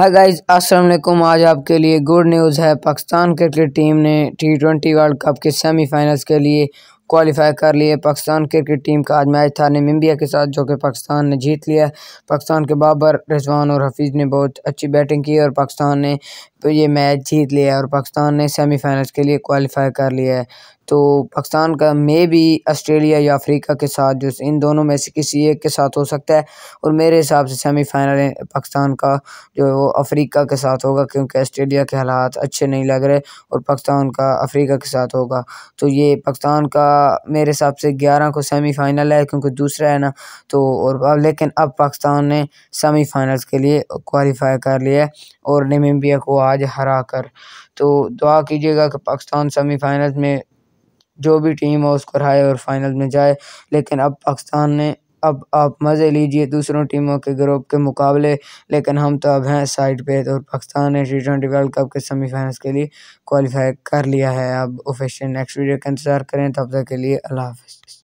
hi guys अस्सलाम वालेकुम आज आपके लिए गुड न्यूज़ है पाकिस्तान क्रिकेट टीम ने टी ट्वेंटी वर्ल्ड कप के सेमीफाइनल्स के लिए क्वालिफाई कर लिए पाकिस्तान क्रिकेट टीम का आज मैच था नमीबिया के साथ जो कि पाकिस्तान ने जीत लिया पाकिस्तान के बाबर रिजवान और हफीज़ ने बहुत अच्छी बैटिंग की और पाकिस्तान ने तो ये मैच जीत लिया और पाकिस्तान ने सेमीफाइनल्स के लिए क्वालिफाई कर लिया है तो पाकिस्तान का मे भी ऑस्ट्रेलिया या अफ्रीका के साथ जो इन दोनों में से किसी एक के साथ हो सकता है और मेरे हिसाब से सेमीफाइनल पाकिस्तान का जो है वो अफ्रीका के साथ होगा क्योंकि ऑस्ट्रेलिया के हालात अच्छे नहीं लग रहे और पाकिस्तान का अफ्रीका के साथ होगा तो ये पाकिस्तान का मेरे हिसाब से ग्यारह को सेमीफाइनल है क्योंकि दूसरा है ना तो और लेकिन अब पाकिस्तान ने सेमीफाइनल्स के लिए क्वालिफाई कर लिया है और नमीबिया को आज हरा कर तो दुआ कीजिएगा कि पाकिस्तान सेमीफाइनल में जो भी टीम हो उसको हराए और फाइनल में जाए लेकिन अब पाकिस्तान ने अब आप मज़े लीजिए दूसरों टीमों के ग्रुप के मुकाबले लेकिन हम तो अब हैं साइड पे तो पाकिस्तान ने टी ट्वेंटी वर्ल्ड कप के सेमीफाइनल्स के लिए क्वालिफाई कर लिया है अब ऑफिशियल नेक्स्ट वीडियो का इंतज़ार करें तब तक के लिए अल्लाह हाफिज़